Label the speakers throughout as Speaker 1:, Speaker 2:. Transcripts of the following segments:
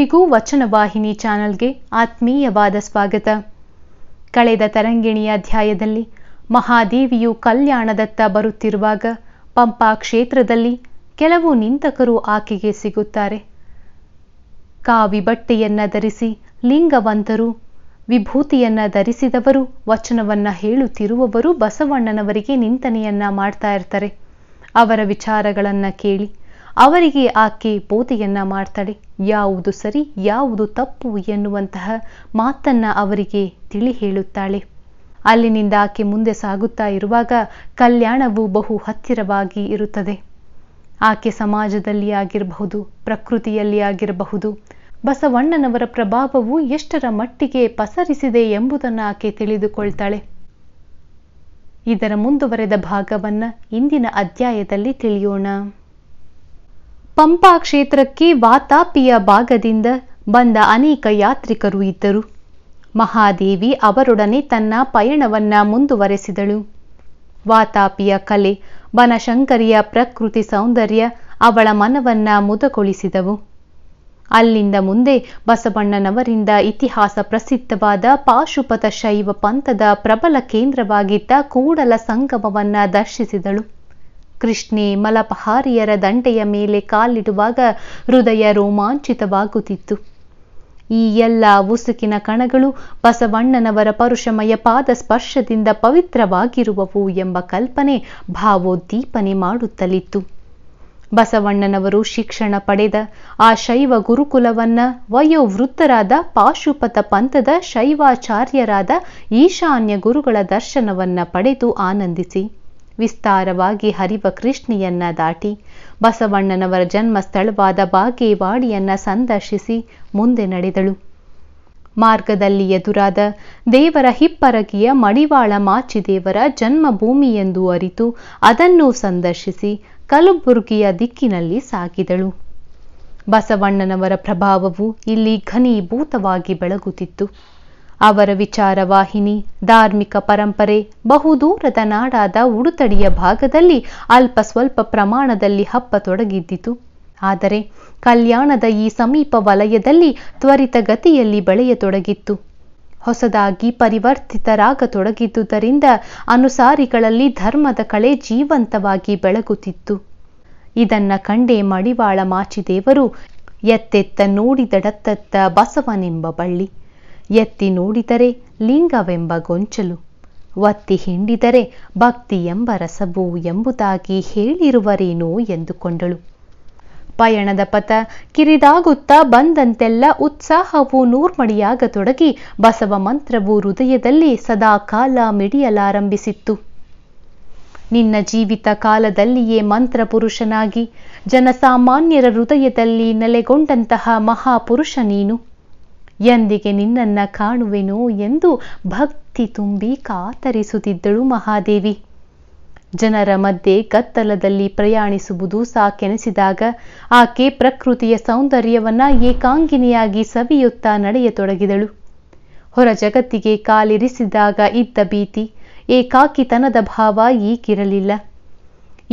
Speaker 1: ಎಲ್ಲರಿಗೂ ವಚನವಾಹಿನಿ ಚಾನೆಲ್ಗೆ ಆತ್ಮೀಯವಾದ ಸ್ವಾಗತ ಕಳೆದ ತರಂಗಿಣಿಯ ಅಧ್ಯಾಯದಲ್ಲಿ ಮಹಾದೇವಿಯು ಕಲ್ಯಾಣದತ್ತ ಬರುತ್ತಿರುವಾಗ ಪಂಪಾ ಕ್ಷೇತ್ರದಲ್ಲಿ ಕೆಲವು ನಿಂತಕರು ಆಕೆಗೆ ಸಿಗುತ್ತಾರೆ ಕಾವಿ ಬಟ್ಟೆಯನ್ನ ಧರಿಸಿ ಲಿಂಗವಂತರು ವಿಭೂತಿಯನ್ನ ಧರಿಸಿದವರು ವಚನವನ್ನ ಹೇಳುತ್ತಿರುವವರು ಬಸವಣ್ಣನವರಿಗೆ ನಿಂತನೆಯನ್ನ ಮಾಡ್ತಾ ಇರ್ತಾರೆ ಅವರ ವಿಚಾರಗಳನ್ನ ಕೇಳಿ ಅವರಿಗೆ ಆಕೆ ಬೋಧೆಯನ್ನ ಮಾಡ್ತಾಳೆ ಯಾವುದು ಸರಿ ಯಾವುದು ತಪ್ಪು ಎನ್ನುವಂತಹ ಮಾತನ್ನ ಅವರಿಗೆ ತಿಳಿ ಹೇಳುತ್ತಾಳೆ ಅಲ್ಲಿನಿಂದ ಆಕೆ ಮುಂದೆ ಸಾಗುತ್ತಾ ಇರುವಾಗ ಕಲ್ಯಾಣವು ಬಹು ಹತ್ತಿರವಾಗಿ ಇರುತ್ತದೆ ಆಕೆ ಸಮಾಜದಲ್ಲಿ ಆಗಿರಬಹುದು ಪ್ರಕೃತಿಯಲ್ಲಿ ಆಗಿರಬಹುದು ಬಸವಣ್ಣನವರ ಪ್ರಭಾವವು ಎಷ್ಟರ ಮಟ್ಟಿಗೆ ಪಸರಿಸಿದೆ ಎಂಬುದನ್ನು ಆಕೆ ತಿಳಿದುಕೊಳ್ತಾಳೆ ಇದರ ಮುಂದುವರೆದ ಭಾಗವನ್ನ ಇಂದಿನ ಅಧ್ಯಾಯದಲ್ಲಿ ತಿಳಿಯೋಣ ಪಂಪಾ ಕ್ಷೇತ್ರಕ್ಕೆ ವಾತಾಪಿಯ ಭಾಗದಿಂದ ಬಂದ ಅನೇಕ ಯಾತ್ರಿಕರು ಇದ್ದರು ಮಹಾದೇವಿ ಅವರೊಡನೆ ತನ್ನ ಪಯಣವನ್ನ ಮುಂದುವರೆಸಿದಳು ವಾತಾಪಿಯ ಕಲೆ ಬನಶಂಕರಿಯ ಪ್ರಕೃತಿ ಸೌಂದರ್ಯ ಅವಳ ಮನವನ್ನ ಮುದಗೊಳಿಸಿದವು ಅಲ್ಲಿಂದ ಮುಂದೆ ಬಸವಣ್ಣನವರಿಂದ ಇತಿಹಾಸ ಪ್ರಸಿದ್ಧವಾದ ಪಾಶುಪತ ಶೈವ ಪಂಥದ ಪ್ರಬಲ ಕೇಂದ್ರವಾಗಿದ್ದ ಕೂಡಲ ಸಂಗಮವನ್ನ ದರ್ಶಿಸಿದಳು ಕೃಷ್ಣೆ ಮಲಪಹಾರಿಯರ ದಂಡೆಯ ಮೇಲೆ ಕಾಲಿಡುವಾಗ ಹೃದಯ ರೋಮಾಂಚಿತವಾಗುತ್ತಿತ್ತು ಈ ಎಲ್ಲ ಉಸುಕಿನ ಕಣಗಳು ಬಸವಣ್ಣನವರ ಪರುಷಮಯ ಪಾದ ಸ್ಪರ್ಶದಿಂದ ಪವಿತ್ರವಾಗಿರುವವು ಎಂಬ ಕಲ್ಪನೆ ಭಾವೋದ್ದೀಪನೆ ಮಾಡುತ್ತಲಿತ್ತು ಬಸವಣ್ಣನವರು ಶಿಕ್ಷಣ ಪಡೆದ ಆ ಶೈವ ಗುರುಕುಲವನ್ನ ವಯೋವೃತ್ತರಾದ ಪಾಶುಪತ ಪಂಥದ ಶೈವಾಚಾರ್ಯರಾದ ಈಶಾನ್ಯ ಗುರುಗಳ ದರ್ಶನವನ್ನ ಪಡೆದು ಆನಂದಿಸಿ ವಿಸ್ತಾರವಾಗಿ ಹರಿವ ಕೃಷ್ಣೆಯನ್ನ ದಾಟಿ ಬಸವಣ್ಣನವರ ಜನ್ಮ ಸ್ಥಳವಾದ ಬಾಗೇವಾಡಿಯನ್ನ ಸಂದರ್ಶಿಸಿ ಮುಂದೆ ನಡೆದಳು ಮಾರ್ಗದಲ್ಲಿ ಎದುರಾದ ದೇವರ ಹಿಪ್ಪರಗಿಯ ಮಡಿವಾಳ ಮಾಚಿದೇವರ ಜನ್ಮಭೂಮಿ ಎಂದು ಅರಿತು ಅದನ್ನು ಸಂದರ್ಶಿಸಿ ಕಲಬುರಗಿಯ ದಿಕ್ಕಿನಲ್ಲಿ ಸಾಗಿದಳು ಬಸವಣ್ಣನವರ ಪ್ರಭಾವವು ಇಲ್ಲಿ ಘನೀಭೂತವಾಗಿ ಬೆಳಗುತ್ತಿತ್ತು ಅವರ ವಿಚಾರವಾಹಿನಿ ಧಾರ್ಮಿಕ ಪರಂಪರೆ ಬಹುದೂರದ ನಾಡಾದ ಉಡುತಡಿಯ ಭಾಗದಲ್ಲಿ ಅಲ್ಪ ಸ್ವಲ್ಪ ಪ್ರಮಾಣದಲ್ಲಿ ಹಬ್ಬ ತೊಡಗಿದ್ದಿತು ಆದರೆ ಕಲ್ಯಾಣದ ಈ ಸಮೀಪ ವಲಯದಲ್ಲಿ ತ್ವರಿತ ಗತಿಯಲ್ಲಿ ಬೆಳೆಯತೊಡಗಿತ್ತು ಹೊಸದಾಗಿ ಪರಿವರ್ತಿತರಾಗತೊಡಗಿದ್ದುದರಿಂದ ಅನುಸಾರಿಗಳಲ್ಲಿ ಧರ್ಮದ ಕಳೆ ಜೀವಂತವಾಗಿ ಬೆಳಗುತ್ತಿತ್ತು ಇದನ್ನ ಕಂಡೇ ಮಡಿವಾಳ ಮಾಚಿದೇವರು ಎತ್ತೆತ್ತ ನೋಡಿದಡತ್ತತ್ತ ಬಸವನೆಂಬ ಬಳ್ಳಿ ಎತ್ತಿ ನೋಡಿದರೆ ಲಿಂಗವೆಂಬ ಗೊಂಚಲು ಒತ್ತಿ ಹಿಂಡಿದರೆ ಭಕ್ತಿ ಎಂಬ ರಸವು ಎಂಬುದಾಗಿ ಹೇಳಿರುವರೇನೋ ಎಂದುಕೊಂಡಳು ಪಯಣದ ಪಥ ಕಿರಿದಾಗುತ್ತಾ ಬಂದಂತೆಲ್ಲ ಉತ್ಸಾಹವು ನೂರ್ಮಡಿಯಾಗತೊಡಗಿ ಬಸವ ಮಂತ್ರವು ಹೃದಯದಲ್ಲಿ ಸದಾ ಕಾಲ ಮಿಡಿಯಲಾರಂಭಿಸಿತ್ತು ನಿನ್ನ ಜೀವಿತ ಕಾಲದಲ್ಲಿಯೇ ಮಂತ್ರಪುರುಷನಾಗಿ ಜನಸಾಮಾನ್ಯರ ಹೃದಯದಲ್ಲಿ ನೆಲೆಗೊಂಡಂತಹ ಮಹಾಪುರುಷ ನೀನು ಎಂದಿಗೆ ನಿನ್ನನ್ನ ಕಾಣುವೆನೋ ಎಂದು ಭಕ್ತಿ ತುಂಬಿ ಕಾತರಿಸುತ್ತಿದ್ದಳು ಮಹಾದೇವಿ ಜನರ ಮಧ್ಯೆ ಗತ್ತಲದಲ್ಲಿ ಪ್ರಯಾಣಿಸುವುದು ಸಾಕೆನಿಸಿದಾಗ ಆಕೆ ಪ್ರಕೃತಿಯ ಸೌಂದರ್ಯವನ್ನ ಏಕಾಂಗಿನಿಯಾಗಿ ಸವಿಯುತ್ತಾ ನಡೆಯತೊಡಗಿದಳು ಹೊರ ಜಗತ್ತಿಗೆ ಕಾಲಿರಿಸಿದಾಗ ಇದ್ದ ಭೀತಿ ಏಕಾಕಿತನದ ಭಾವ ಈಕಿರಲಿಲ್ಲ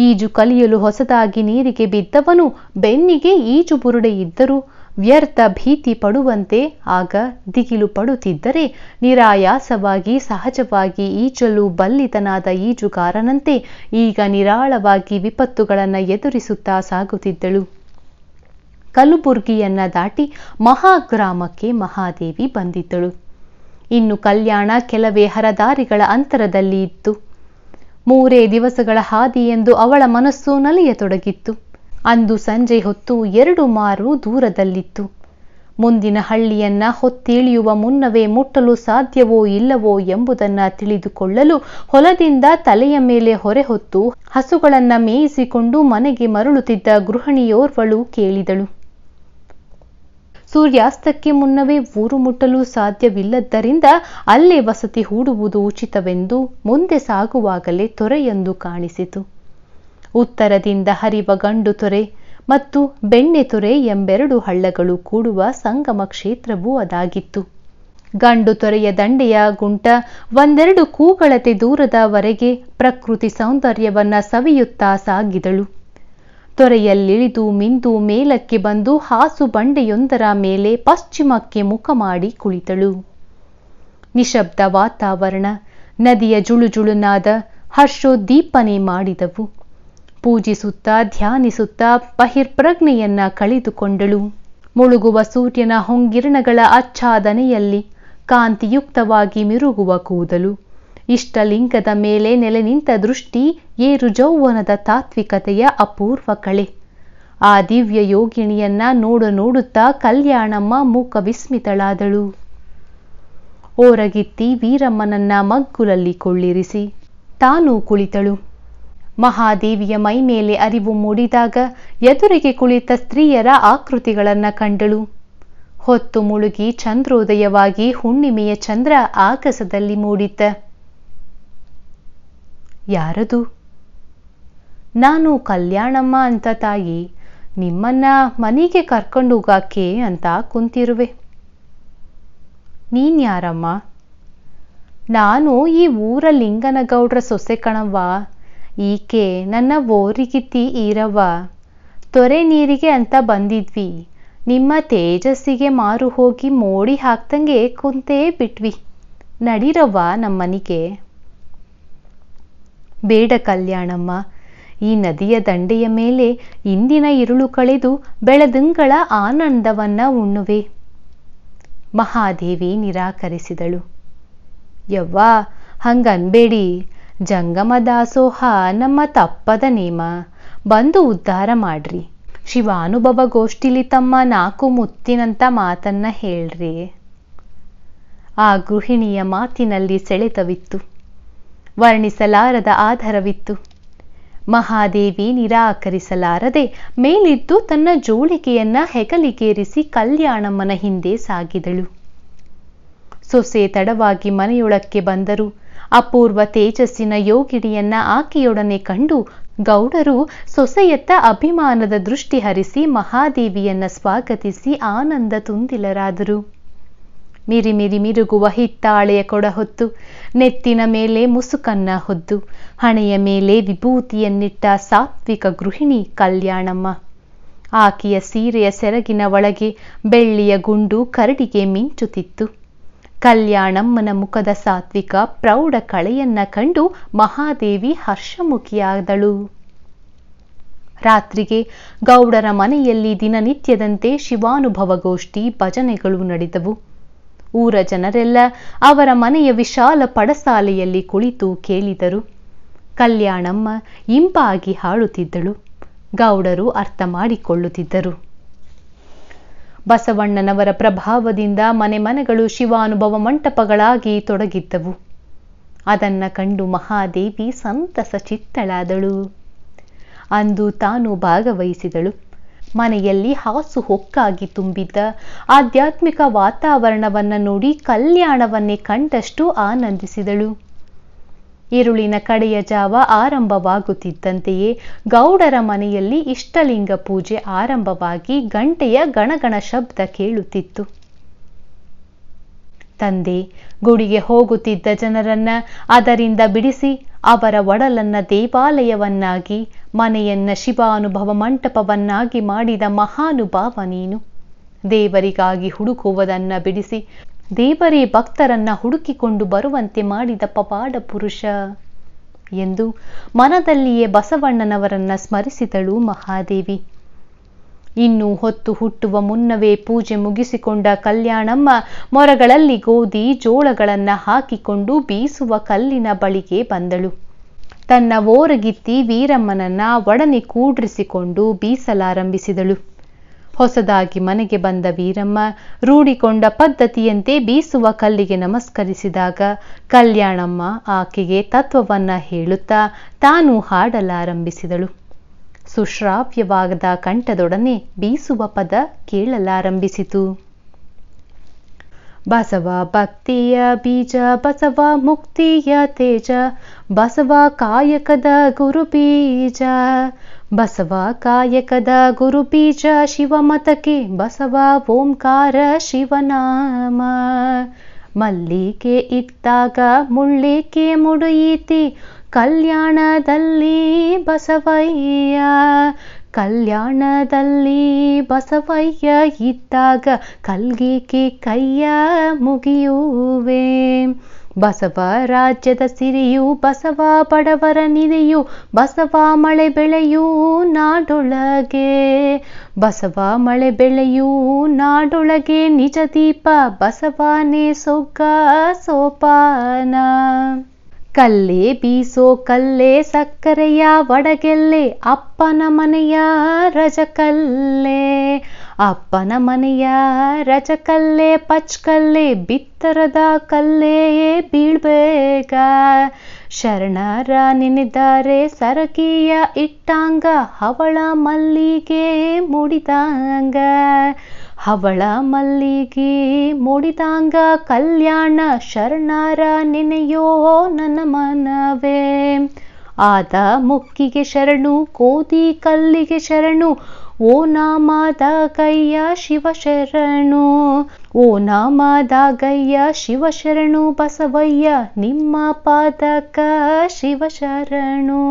Speaker 1: ಈಜು ಕಲಿಯಲು ಹೊಸದಾಗಿ ನೀರಿಗೆ ಬಿದ್ದವನು ಬೆನ್ನಿಗೆ ಈಜು ಬುರುಡೆ ಇದ್ದರೂ ವ್ಯರ್ಥ ಭೀತಿ ಪಡುವಂತೆ ಆಗ ದಿಗಿಲು ಪಡುತ್ತಿದ್ದರೆ ನಿರಾಯಾಸವಾಗಿ ಸಹಜವಾಗಿ ಈಜಲು ಬಲ್ಲಿತನಾದ ಈಜುಗಾರನಂತೆ ಈಗ ನಿರಾಳವಾಗಿ ವಿಪತ್ತುಗಳನ್ನು ಎದುರಿಸುತ್ತಾ ಸಾಗುತ್ತಿದ್ದಳು ಕಲಬುರ್ಗಿಯನ್ನ ದಾಟಿ ಮಹಾಗ್ರಾಮಕ್ಕೆ ಮಹಾದೇವಿ ಬಂದಿದ್ದಳು ಇನ್ನು ಕಲ್ಯಾಣ ಕೆಲವೇ ಹರದಾರಿಗಳ ಅಂತರದಲ್ಲಿ ಇತ್ತು ಮೂರೇ ದಿವಸಗಳ ಹಾದಿ ಎಂದು ಅವಳ ಮನಸ್ಸು ನಲಿಯತೊಡಗಿತ್ತು ಅಂದು ಸಂಜೆ ಹೊತ್ತು ಎರಡು ಮಾರು ದೂರದಲ್ಲಿತ್ತು ಮುಂದಿನ ಹಳ್ಳಿಯನ್ನ ಹೊತ್ತಿಳಿಯುವ ಮುನ್ನವೇ ಮುಟ್ಟಲು ಸಾಧ್ಯವೋ ಇಲ್ಲವೋ ಎಂಬುದನ್ನ ತಿಳಿದುಕೊಳ್ಳಲು ಹೊಲದಿಂದ ತಲೆಯ ಮೇಲೆ ಹೊರೆ ಹೊತ್ತು ಹಸುಗಳನ್ನ ಮೇಯಿಸಿಕೊಂಡು ಮನೆಗೆ ಮರಳುತ್ತಿದ್ದ ಗೃಹಿಣಿಯೋರ್ವಳು ಕೇಳಿದಳು ಸೂರ್ಯಾಸ್ತಕ್ಕೆ ಮುನ್ನವೇ ಊರು ಮುಟ್ಟಲು ಸಾಧ್ಯವಿಲ್ಲದ್ದರಿಂದ ಅಲ್ಲೇ ವಸತಿ ಹೂಡುವುದು ಉಚಿತವೆಂದು ಮುಂದೆ ಸಾಗುವಾಗಲೇ ತೊರೆಯೊಂದು ಕಾಣಿಸಿತು ಉತ್ತರದಿಂದ ಹರಿವ ಗಂಡು ತೊರೆ ಮತ್ತು ಬೆಣ್ಣೆ ತೊರೆ ಎಂಬೆರಡು ಹಳ್ಳಗಳು ಕೂಡುವ ಸಂಗಮ ಕ್ಷೇತ್ರವೂ ಅದಾಗಿತ್ತು ಗಂಡು ತೊರೆಯ ದಂಡೆಯ ಗುಂಟ ಒಂದೆರಡು ಕೂಗಳತೆ ದೂರದವರೆಗೆ ಪ್ರಕೃತಿ ಸೌಂದರ್ಯವನ್ನ ಸವಿಯುತ್ತಾ ಸಾಗಿದಳು ತೊರೆಯಲ್ಲಿಳಿದು ಮಿಂದು ಮೇಲಕ್ಕೆ ಬಂದು ಹಾಸು ಬಂಡೆಯೊಂದರ ಮೇಲೆ ಪಶ್ಚಿಮಕ್ಕೆ ಮುಖ ಮಾಡಿ ಕುಳಿತಳು ನಿಶಬ್ದ ವಾತಾವರಣ ನದಿಯ ಜುಳುಜುಳುನಾದ ಹರ್ಷೋದ್ದೀಪನೆ ಮಾಡಿದವು ಪೂಜಿಸುತ್ತಾ ಧ್ಯಾನಿಸುತ್ತಾ ಬಹಿರ್ಪ್ರಜ್ಞೆಯನ್ನ ಕಳೆದುಕೊಂಡಳು ಮುಳುಗುವ ಸೂರ್ಯನ ಹೊಂಗಿರಣಗಳ ಆಚ್ಛಾದನೆಯಲ್ಲಿ ಕಾಂತಿಯುಕ್ತವಾಗಿ ಮಿರುಗುವ ಕೂದಲು ಇಷ್ಟಲಿಂಗದ ಮೇಲೆ ನೆಲೆ ನಿಂತ ದೃಷ್ಟಿ ಏರು ಜೌವನದ ತಾತ್ವಿಕತೆಯ ಅಪೂರ್ವ ಕಳೆ ಆ ದಿವ್ಯ ಯೋಗಿಣಿಯನ್ನ ನೋಡು ನೋಡುತ್ತಾ ಕಲ್ಯಾಣಮ್ಮ ಮೂಕ ವಿಸ್ಮಿತಳಾದಳು ಓರಗಿತ್ತಿ ವೀರಮ್ಮನನ್ನ ಮಗ್ಗುಲಲ್ಲಿ ಕೊಳ್ಳಿರಿಸಿ ತಾನೂ ಕುಳಿತಳು ಮಹಾದೇವಿಯ ಮೈ ಮೇಲೆ ಅರಿವು ಮೂಡಿದಾಗ ಎದುರಿಗೆ ಕುಳಿತ ಸ್ತ್ರೀಯರ ಆಕೃತಿಗಳನ್ನು ಕಂಡಳು ಹೊತ್ತು ಮುಳುಗಿ ಚಂದ್ರೋದಯವಾಗಿ ಹುಣ್ಣಿಮೆಯ ಚಂದ್ರ ಆಕಾಶದಲ್ಲಿ ಮೂಡಿದ್ದ ಯಾರದು ನಾನು ಕಲ್ಯಾಣಮ್ಮ ಅಂತ ತಾಯಿ ನಿಮ್ಮನ್ನ ಮನೆಗೆ ಕರ್ಕೊಂಡು ಹೋಗಾಕೆ ಅಂತ ಕುಂತಿರುವೆ ನೀನ್ಯಾರಮ್ಮ ನಾನು ಈ ಊರ ಲಿಂಗನಗೌಡ್ರ ಸೊಸೆ ಕಣವ್ವ ಈಕೆ ನನ್ನ ಓರಿಗಿತ್ತಿ ಈರವ್ವ ತೊರೆ ನೀರಿಗೆ ಅಂತ ಬಂದಿದ್ವಿ ನಿಮ್ಮ ತೇಜಸ್ಸಿಗೆ ಮಾರು ಹೋಗಿ ಮೋಡಿ ಹಾಕ್ತಂಗೆ ಕುಂತೇ ಬಿಟ್ವಿ ನಡಿರವ್ವ ನಮ್ಮನಿಗೆ ಬೇಡ ಕಲ್ಯಾಣಮ್ಮ ಈ ನದಿಯ ದಂಡೆಯ ಮೇಲೆ ಇಂದಿನ ಇರುಳು ಕಳೆದು ಬೆಳದಿಂಗಳ ಆನಂದವನ್ನ ಉಣ್ಣುವೆ ಮಹಾದೇವಿ ನಿರಾಕರಿಸಿದಳು ಯವ್ವಾ ಹಂಗನ್ಬೇಡಿ ಜಂಗಮ ದಾಸೋಹ ನಮ್ಮ ತಪ್ಪದ ನೇಮ ಬಂದು ಉದ್ಧಾರ ಮಾಡ್ರಿ ಶಿವಾನುಭವ ಗೋಷ್ಠಿಲಿ ತಮ್ಮ ನಾಲ್ಕು ಮುತ್ತಿನಂತ ಮಾತನ್ನ ಹೇಳ್ರಿ ಆ ಗೃಹಿಣಿಯ ಮಾತಿನಲ್ಲಿ ಸೆಳೆತವಿತ್ತು ವರ್ಣಿಸಲಾರದ ಆಧಾರವಿತ್ತು ಮಹಾದೇವಿ ನಿರಾಕರಿಸಲಾರದೆ ಮೇಲಿದ್ದು ತನ್ನ ಜೋಳಿಕೆಯನ್ನ ಹೆಗಲಿಗೇರಿಸಿ ಕಲ್ಯಾಣಮ್ಮನ ಹಿಂದೆ ಸಾಗಿದಳು ಸೊಸೆ ತಡವಾಗಿ ಮನೆಯೊಳಕ್ಕೆ ಬಂದರು ಅಪೂರ್ವ ತೇಜಸ್ಸಿನ ಯೋಗಿಡಿಯನ್ನ ಆಕೆಯೊಡನೆ ಕಂಡು ಗೌಡರು ಸೊಸೆಯತ್ತ ಅಭಿಮಾನದ ದೃಷ್ಟಿ ಹರಿಸಿ ಮಹಾದೇವಿಯನ್ನ ಸ್ವಾಗತಿಸಿ ಆನಂದ ತುಂದಿಲರಾದರು ಮಿರಿಮಿರಿ ಮಿರುಗುವ ಹಿತ್ತಾಳೆಯ ಕೊಡ ಹೊತ್ತು ನೆತ್ತಿನ ಮೇಲೆ ಮುಸುಕನ್ನ ಹೊದ್ದು ಹಣೆಯ ಮೇಲೆ ವಿಭೂತಿಯನ್ನಿಟ್ಟ ಸಾತ್ವಿಕ ಗೃಹಿಣಿ ಕಲ್ಯಾಣಮ್ಮ ಆಕೆಯ ಸೀರೆಯ ಸೆರಗಿನ ಒಳಗೆ ಬೆಳ್ಳಿಯ ಗುಂಡು ಕರಡಿಗೆ ಮಿಂಚುತ್ತಿತ್ತು ಕಲ್ಯಾಣಮ್ಮನ ಮುಖದ ಸಾತ್ವಿಕ ಪ್ರೌಢ ಕಳೆಯನ್ನ ಕಂಡು ಮಹಾದೇವಿ ಹರ್ಷಮುಖಿಯಾದಳು ರಾತ್ರಿಗೆ ಗೌಡರ ಮನೆಯಲ್ಲಿ ದಿನನಿತ್ಯದಂತೆ ಶಿವಾನುಭವಗೋಷ್ಠಿ ಭಜನೆಗಳು ನಡೆದವು ಊರ ಜನರೆಲ್ಲ ಅವರ ಮನೆಯ ವಿಶಾಲ ಪಡಸಾಲೆಯಲ್ಲಿ ಕುಳಿತು ಕೇಳಿದರು ಕಲ್ಯಾಣಮ್ಮ ಇಂಪಾಗಿ ಹಾಡುತ್ತಿದ್ದಳು ಗೌಡರು ಅರ್ಥ ಮಾಡಿಕೊಳ್ಳುತ್ತಿದ್ದರು ಬಸವಣ್ಣನವರ ಪ್ರಭಾವದಿಂದ ಮನೆ ಮನೆಗಳು ಶಿವಾನುಭವ ಮಂಟಪಗಳಾಗಿ ತೊಡಗಿದ್ದವು ಅದನ್ನ ಕಂಡು ಮಹಾದೇವಿ ಸಂತಸ ಚಿತ್ತಳಾದಳು ಅಂದು ತಾನು ಭಾಗವಹಿಸಿದಳು ಮನೆಯಲ್ಲಿ ಹಾಸು ಹೊಕ್ಕಾಗಿ ತುಂಬಿದ್ದ ಆಧ್ಯಾತ್ಮಿಕ ವಾತಾವರಣವನ್ನು ನೋಡಿ ಕಲ್ಯಾಣವನ್ನೇ ಕಂಡಷ್ಟು ಆನಂದಿಸಿದಳು ಇರುಳಿನ ಕಡೆಯ ಜಾವ ಆರಂಭವಾಗುತ್ತಿದ್ದಂತೆಯೇ ಗೌಡರ ಮನೆಯಲ್ಲಿ ಇಷ್ಟಲಿಂಗ ಪೂಜೆ ಆರಂಭವಾಗಿ ಗಂಟೆಯ ಗಣಗಣ ಶಬ್ದ ಕೇಳುತ್ತಿತ್ತು ತಂದೆ ಗುಡಿಗೆ ಹೋಗುತ್ತಿದ್ದ ಜನರನ್ನ ಅದರಿಂದ ಬಿಡಿಸಿ ಅವರ ಒಡಲನ್ನ ದೇವಾಲಯವನ್ನಾಗಿ ಮನೆಯನ್ನ ಶಿವಾನುಭವ ಮಂಟಪವನ್ನಾಗಿ ಮಾಡಿದ ಮಹಾನುಭಾವ ನೀನು ದೇವರಿಗಾಗಿ ಹುಡುಕುವುದನ್ನ ಬಿಡಿಸಿ ದೇವರೇ ಭಕ್ತರನ್ನ ಹುಡುಕಿಕೊಂಡು ಬರುವಂತೆ ಮಾಡಿದ ಪವಾಡ ಪುರುಷ ಎಂದು ಮನದಲ್ಲಿಯೇ ಬಸವಣ್ಣನವರನ್ನ ಸ್ಮರಿಸಿದಳು ಮಹಾದೇವಿ ಇನ್ನು ಹೊತ್ತು ಹುಟ್ಟುವ ಮುನ್ನವೇ ಪೂಜೆ ಮುಗಿಸಿಕೊಂಡ ಕಲ್ಯಾಣಮ್ಮ ಮೊರಗಳಲ್ಲಿ ಗೋಧಿ ಜೋಳಗಳನ್ನ ಹಾಕಿಕೊಂಡು ಬೀಸುವ ಕಲ್ಲಿನ ಬಳಿಗೆ ಬಂದಳು ತನ್ನ ಓರಗಿತ್ತಿ ವೀರಮ್ಮನನ್ನ ಒಡನೆ ಕೂಡ್ರಿಸಿಕೊಂಡು ಬೀಸಲಾರಂಭಿಸಿದಳು ಹೊಸದಾಗಿ ಮನೆಗೆ ಬಂದ ವೀರಮ್ಮ ರೂಢಿಕೊಂಡ ಪದ್ಧತಿಯಂತೆ ಬೀಸುವ ಕಲ್ಲಿಗೆ ನಮಸ್ಕರಿಸಿದಾಗ ಕಲ್ಯಾಣಮ್ಮ ಆಕೆಗೆ ತತ್ವವನ್ನ ಹೇಳುತ್ತಾ ತಾನು ಹಾಡಲಾರಂಭಿಸಿದಳು ಸುಶ್ರಾವ್ಯವಾಗದ ಕಂಠದೊಡನೆ ಬೀಸುವ ಪದ ಕೇಳಲಾರಂಭಿಸಿತು ಬಸವ ಭಕ್ತಿಯ ಬೀಜ ಬಸವ ಮುಕ್ತಿಯ ತೇಜ ಬಸವ ಕಾಯಕದ ಗುರು ಬೀಜ ಬಸವ ಕಾಯಕದ ಗುರುಬೀಜ ಶಿವಮತಕ್ಕೆ ಬಸವ ಓಂಕಾರ ಶಿವನಾಮ ಮಲ್ಲಿಕೆ ಇದ್ದಾಗ ಮುಳ್ಳಿಕೆ ಮುಡಿಯಿತಿ ಕಲ್ಯಾಣದಲ್ಲಿ ಬಸವಯ್ಯ ಕಲ್ಯಾಣದಲ್ಲಿ ಬಸವಯ್ಯ ಇದ್ದಾಗ ಕಲ್ಗಿಕೆ ಕೈಯ ಮುಗಿಯುವೆ ಬಸವ ರಾಜ್ಯದ ಸಿರಿಯು ಬಸವ ಬಡವರ ನಿಧಿಯು ಬಸವ ಮಳೆ ಬೆಳೆಯೂ ನಾಡೊಳಗೆ ಬಸವ ಮಳೆ ಬೆಳೆಯೂ ನಾಡೊಳಗೆ ನಿಜ ದೀಪ ಬಸವನೇ ಸೊಗ್ಗ ಸೋಪಾನ ಕಲ್ಲೆ ಬೀಸೋ ಕಲ್ಲೆ ಸಕ್ಕರೆಯ ಒಡಗೆಲ್ಲೆ ಅಪ್ಪನ ಮನೆಯ ರಜಕಲ್ಲೆ ಅಪ್ಪನ ಮನೆಯ ರಜಕಲ್ಲೇ ಪಚ್ಕಲ್ಲೇ ಬಿತ್ತರದ ಕಲ್ಲೇ ಬೀಳ್ಬೇಕ ಶರಣರ ನಿನಿದಾರೆ ಸರಕಿಯ ಇಟ್ಟಾಂಗ ಹವಳ ಮಲ್ಲಿಗೆ ಮುಡಿದಾಂಗ ಹವಳ ಮಲ್ಲಿಗೆ ಮುಡಿದಾಂಗ ಕಲ್ಯಾಣ ಶರಣರ ನೆನೆಯೋ ನನ್ನ ಮನವೇ ಆತ ಮುಕ್ಕಿಗೆ ಶರಣು ಕೋತಿ ಕಲ್ಲಿಗೆ ಶರಣು ಓ ನಾಮದ ಗಯ್ಯ ಶಿವ ಶರಣು ಓ ನಾಮದ ಗಯ್ಯ ಶಿವ ಶರಣು ಬಸವಯ್ಯ ನಿಮ್ಮ ಪಾದಕ ಶಿವ ಶರಣು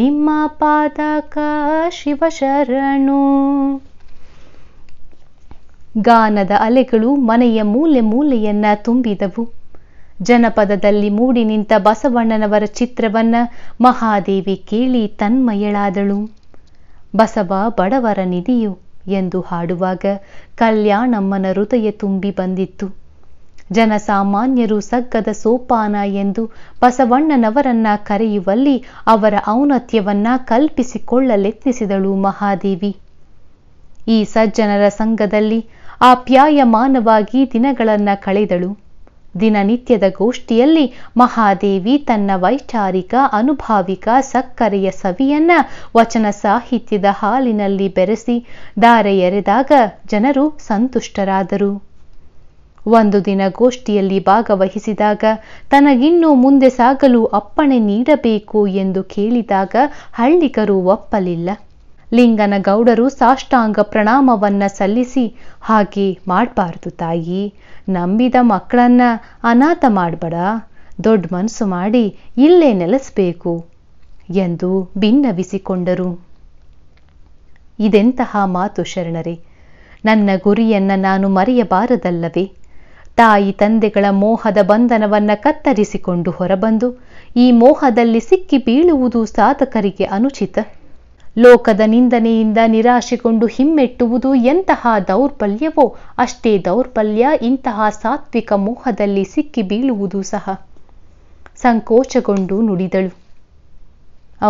Speaker 1: ನಿಮ್ಮ ಪಾದಕ ಶಿವ ಶರಣು ಗಾನದ ಅಲೆಗಳು ಮನೆಯ ಮೂಲೆ ಮೂಲೆಯನ್ನ ತುಂಬಿದವು ಜನಪದದಲ್ಲಿ ಮೂಡಿ ನಿಂತ ಬಸವಣ್ಣನವರ ಚಿತ್ರವನ್ನ ಮಹಾದೇವಿ ಕೇಳಿ ತನ್ಮಯಳಾದಳು ಬಸವ ಬಡವರ ನಿಧಿಯು ಎಂದು ಹಾಡುವಾಗ ಕಲ್ಯಾಣಮ್ಮನ ಹೃದಯ ತುಂಬಿ ಬಂದಿತ್ತು ಜನಸಾಮಾನ್ಯರು ಸಗ್ಗದ ಸೋಪಾನ ಎಂದು ಬಸವಣ್ಣನವರನ್ನ ಕರೆಯುವಲ್ಲಿ ಅವರ ಔನತ್ಯವನ್ನ ಕಲ್ಪಿಸಿಕೊಳ್ಳಲೆತ್ನಿಸಿದಳು ಮಹಾದೇವಿ ಈ ಸಜ್ಜನರ ಸಂಘದಲ್ಲಿ ಆಪ್ಯಾಯಮಾನವಾಗಿ ದಿನಗಳನ್ನ ಕಳೆದಳು ದಿನನಿತ್ಯದ ಗೋಷ್ಠಿಯಲ್ಲಿ ಮಹಾದೇವಿ ತನ್ನ ವೈಚಾರಿಕ ಅನುಭಾವಿಕ ಸಕ್ಕರೆಯ ಸವಿಯನ್ನ ವಚನ ಸಾಹಿತ್ಯದ ಹಾಲಿನಲ್ಲಿ ಬೆರೆಸಿ ಧಾರೆ ಎರೆದಾಗ ಜನರು ಸಂತುಷ್ಟರಾದರು ಒಂದು ದಿನ ಗೋಷ್ಠಿಯಲ್ಲಿ ಭಾಗವಹಿಸಿದಾಗ ತನಗಿನ್ನೂ ಮುಂದೆ ಸಾಗಲು ಅಪ್ಪಣೆ ನೀಡಬೇಕು ಎಂದು ಕೇಳಿದಾಗ ಹಳ್ಳಿಗರು ಒಪ್ಪಲಿಲ್ಲ ಲಿಂಗನ ಗೌಡರು ಸಾಷ್ಟಾಂಗ ಪ್ರಣಾಮವನ್ನ ಸಲ್ಲಿಸಿ ಹಾಗೆ ಮಾಡಬಾರ್ದು ತಾಯಿ ನಂಬಿದ ಮಕ್ಕಳನ್ನ ಅನಾಥ ಮಾಡಬೇಡ ದೊಡ್ಡ ಮನಸ್ಸು ಮಾಡಿ ಇಲ್ಲೇ ನೆಲೆಸಬೇಕು ಎಂದು ಭಿನ್ನವಿಸಿಕೊಂಡರು ಇದೆಂತಹ ಮಾತು ಶರಣರೇ ನನ್ನ ಗುರಿಯನ್ನ ನಾನು ಮರೆಯಬಾರದಲ್ಲವೇ ತಾಯಿ ತಂದೆಗಳ ಮೋಹದ ಬಂಧನವನ್ನ ಕತ್ತರಿಸಿಕೊಂಡು ಹೊರಬಂದು ಈ ಮೋಹದಲ್ಲಿ ಸಿಕ್ಕಿ ಬೀಳುವುದು ಸಾಧಕರಿಗೆ ಅನುಚಿತ ಲೋಕದ ನಿಂದನೆಯಿಂದ ನಿರಾಶೆಗೊಂಡು ಹಿಮ್ಮೆಟ್ಟುವುದು ಎಂತಹ ದೌರ್ಬಲ್ಯವೋ ಅಷ್ಟೇ ದೌರ್ಬಲ್ಯ ಇಂತಹ ಸಾತ್ವಿಕ ಮೋಹದಲ್ಲಿ ಸಿಕ್ಕಿ ಬೀಳುವುದು ಸಹ ಸಂಕೋಚಗೊಂಡು ನುಡಿದಳು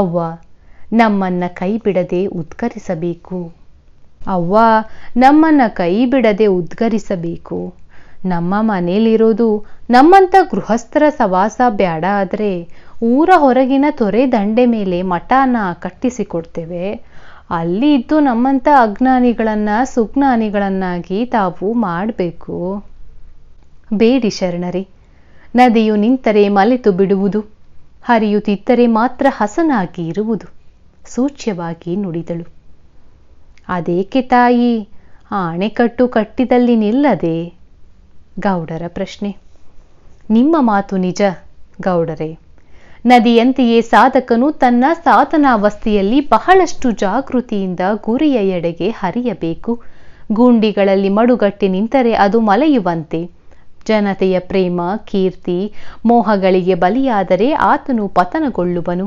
Speaker 1: ಅವ್ವ ನಮ್ಮನ್ನ ಕೈ ಬಿಡದೆ ಉದ್ಗರಿಸಬೇಕು ಅವ್ವ ನಮ್ಮನ್ನ ಕೈ ಬಿಡದೆ ಉದ್ಗರಿಸಬೇಕು ನಮ್ಮ ಮನೆಯಲ್ಲಿರೋದು ನಮ್ಮಂಥ ಗೃಹಸ್ಥರ ಸವಾಸ ಬೇಡ ಆದರೆ ಊರ ಹೊರಗಿನ ತೊರೆ ದಂಡೆ ಮೇಲೆ ಮಠಾನ ಕಟ್ಟಿಸಿಕೊಡ್ತೇವೆ ಅಲ್ಲಿ ಇದ್ದು ನಮ್ಮಂಥ ಅಜ್ಞಾನಿಗಳನ್ನು ಸುಜ್ಞಾನಿಗಳನ್ನಾಗಿ ತಾವು ಮಾಡಬೇಕು ಬೇಡಿ ಶರಣರಿ ನದಿಯು ನಿಂತರೆ ಮಲೆತು ಬಿಡುವುದು ಹರಿಯುತ್ತಿದ್ದರೆ ಮಾತ್ರ ಹಸನಾಗಿ ಇರುವುದು ಸೂಚ್ಯವಾಗಿ ನುಡಿದಳು ಅದೇಕೆ ತಾಯಿ ಆಣೆಕಟ್ಟು ಕಟ್ಟಿದಲ್ಲಿ ನಿಲ್ಲದೆ ಗೌಡರ ಪ್ರಶ್ನೆ ನಿಮ್ಮ ಮಾತು ನಿಜ ಗೌಡರೇ ನದಿಯಂತೆಯೇ ಸಾಧಕನು ತನ್ನ ಸಾಧನಾವಸ್ಥೆಯಲ್ಲಿ ಬಹಳಷ್ಟು ಜಾಗೃತಿಯಿಂದ ಗುರಿಯ ಎಡೆಗೆ ಹರಿಯಬೇಕು ಗುಂಡಿಗಳಲ್ಲಿ ಮಡುಗಟ್ಟಿ ನಿಂತರೆ ಅದು ಮಲೆಯುವಂತೆ ಜನತೆಯ ಪ್ರೇಮ ಕೀರ್ತಿ ಮೋಹಗಳಿಗೆ ಬಲಿಯಾದರೆ ಆತನು ಪತನಗೊಳ್ಳುವನು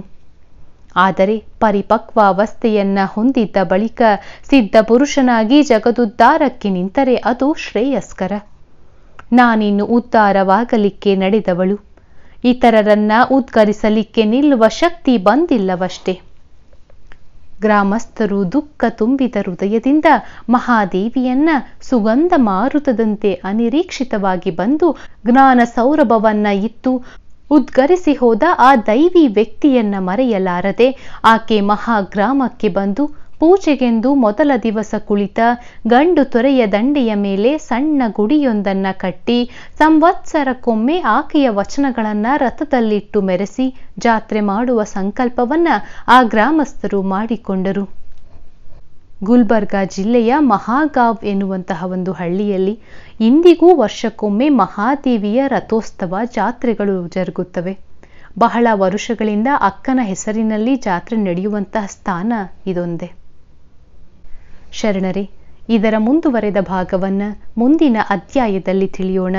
Speaker 1: ಆದರೆ ಪರಿಪಕ್ವಾವಸ್ಥೆಯನ್ನ ಹೊಂದಿದ್ದ ಬಳಿಕ ಸಿದ್ಧ ಪುರುಷನಾಗಿ ಜಗದುದ್ಧಾರಕ್ಕೆ ನಿಂತರೆ ಅದು ಶ್ರೇಯಸ್ಕರ ನಾನಿನ್ನು ಉದ್ಧಾರವಾಗಲಿಕ್ಕೆ ನಡೆದವಳು ಇತರರನ್ನ ಉದ್ಗರಿಸಲಿಕ್ಕೆ ನಿಲ್ಲುವ ಶಕ್ತಿ ಬಂದಿಲ್ಲವಷ್ಟೇ ಗ್ರಾಮಸ್ಥರು ದುಃಖ ತುಂಬಿದ ಹೃದಯದಿಂದ ಮಹಾದೇವಿಯನ್ನ ಸುಗಂಧ ಮಾರುತದಂತೆ ಅನಿರೀಕ್ಷಿತವಾಗಿ ಬಂದು ಜ್ಞಾನ ಸೌರಭವನ್ನ ಇತ್ತು ಉದ್ಗರಿಸಿ ಹೋದ ಆ ದೈವಿ ವ್ಯಕ್ತಿಯನ್ನ ಮರೆಯಲಾರದೆ ಆಕೆ ಮಹಾಗ್ರಾಮಕ್ಕೆ ಬಂದು ಪೂಜೆಗೆಂದು ಮೊದಲ ದಿವಸ ಕುಳಿತ ಗಂಡು ತೊರೆಯ ದಂಡೆಯ ಮೇಲೆ ಸಣ್ಣ ಗುಡಿಯೊಂದನ್ನ ಕಟ್ಟಿ ಸಂವತ್ಸರಕ್ಕೊಮ್ಮೆ ಆಕೆಯ ವಚನಗಳನ್ನ ರಥದಲ್ಲಿಟ್ಟು ಮೆರೆಸಿ ಜಾತ್ರೆ ಮಾಡುವ ಸಂಕಲ್ಪವನ್ನ ಆ ಗ್ರಾಮಸ್ಥರು ಮಾಡಿಕೊಂಡರು ಗುಲ್ಬರ್ಗ ಜಿಲ್ಲೆಯ ಮಹಾಗಾವ್ ಎನ್ನುವಂತಹ ಒಂದು ಹಳ್ಳಿಯಲ್ಲಿ ಇಂದಿಗೂ ವರ್ಷಕ್ಕೊಮ್ಮೆ ಮಹಾದೇವಿಯ ರಥೋತ್ಸವ ಜಾತ್ರೆಗಳು ಜರುಗುತ್ತವೆ ಬಹಳ ವರುಷಗಳಿಂದ ಅಕ್ಕನ ಹೆಸರಿನಲ್ಲಿ ಜಾತ್ರೆ ನಡೆಯುವಂತಹ ಸ್ಥಾನ ಇದೊಂದೇ ಶರಣರೇ ಇದರ ಮುಂದುವರೆದ ಭಾಗವನ್ನ ಮುಂದಿನ ಅಧ್ಯಾಯದಲ್ಲಿ ತಿಳಿಯೋಣ